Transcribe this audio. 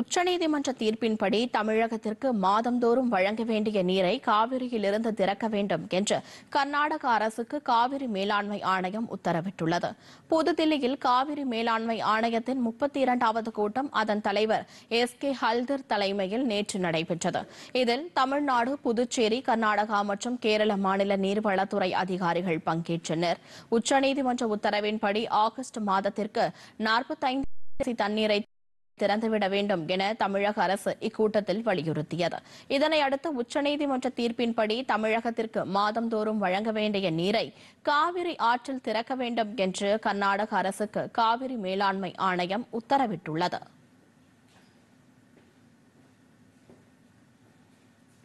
உச்சநீதிமன்ற தீர்ப்பின்படி தமிழகத்திற்கு மாதந்தோறும் வழங்க வேண்டிய நீரை காவிரியிலிருந்து திறக்க வேண்டும் என்று கர்நாடக அரசுக்கு காவிரி மேலாண்மை ஆணையம் உத்தரவிட்டுள்ளது புதுதில்லியில் காவிரி மேலாண்மை ஆணையத்தின் முப்பத்தி இரண்டாவது கூட்டம் அதன் தலைவர் எஸ் கே ஹல்தர் தலைமையில் நேற்று நடைபெற்றது இதில் தமிழ்நாடு புதுச்சேரி கர்நாடகா மற்றும் கேரள மாநில நீர்வளத்துறை அதிகாரிகள் பங்கேற்றனர் உச்சநீதிமன்ற உத்தரவின்படி ஆகஸ்ட் மாதத்திற்கு நாற்பத்தைந்து தண்ணீரை திறந்துவிட வேண்டும் என தமிழக அரசு இக்கூட்டத்தில் வலியுறுத்தியது இதனையடுத்து உச்சநீதிமன்ற தீர்ப்பின்படி தமிழகத்திற்கு மாதந்தோறும் வழங்க வேண்டிய நீரை காவிரி ஆற்றில் திறக்க வேண்டும் என்று கர்நாடக அரசுக்கு காவிரி மேலாண்மை ஆணையம் உத்தரவிட்டுள்ளது